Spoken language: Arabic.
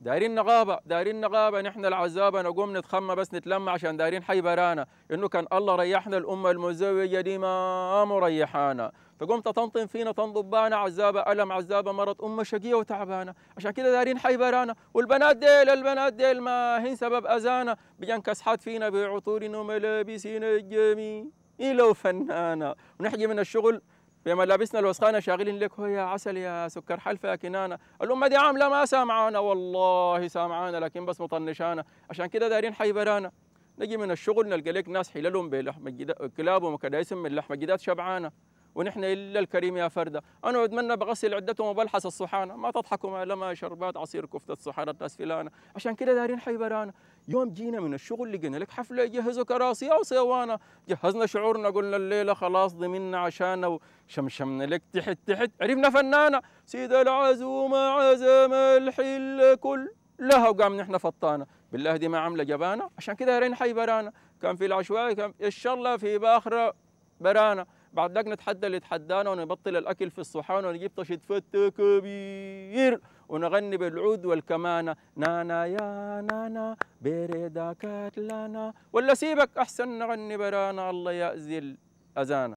دايرين نغابه دايرين نغابه نحن العزابه نقوم نتخمى بس نتلمى عشان دايرين حي برانا انه كان الله ريحنا الامه المزوجه دي ما مريحانا فقمت تطنطن فينا تنضبانا عزابه الم عزابه مرض امه شقيه وتعبانه عشان كده دايرين حي برانا والبنات ديل البنات ديل ما هن سبب اذانا بجان كسحات فينا بعطور إيه لو وفنانه ونحجي من الشغل بملابسنا الوسخانه شاغلين لك هو يا عسل يا سكر حلفه يا كنانه الامه دي عامله ما سامعانا والله سامعانا لكن بس مطنشانا عشان كده دايرين حيبرانا نجي من الشغل نلقى لك ناس حللهم بلحم كلاب ومكدايسهم من لحم جداد شبعانه ونحن الا الكريم يا فرده انا اتمنى بغسل عدتهم وبلحس الصحانه ما تضحكوا ما لما شربات عصير كفته صحانه اسفلانه فلانه عشان كده دايرين حيبرانا يوم جينا من الشغل لقينا لك حفله يجهزوا كراسي او صوانه جهزنا شعورنا قلنا الليله خلاص ضمنا عشان وشمشمنا لك تحت تحت عرفنا فنانه سيد العزومه عزم الحل كل لها وقام نحن فطانه بالله دي ما عامله جبانه عشان كده رين حي برانا كان في العشوائي كان ان شاء الله في باخره برانا بعد ذاك نتحدى اللي تحدانا ونبطل الاكل في الصحان ونجيب طشة فت كبير ونغني بالعود والكمانة نانا يا نانا بريدك كاتلانا ولا سيبك أحسن نغني برانا الله يأذي الأذانة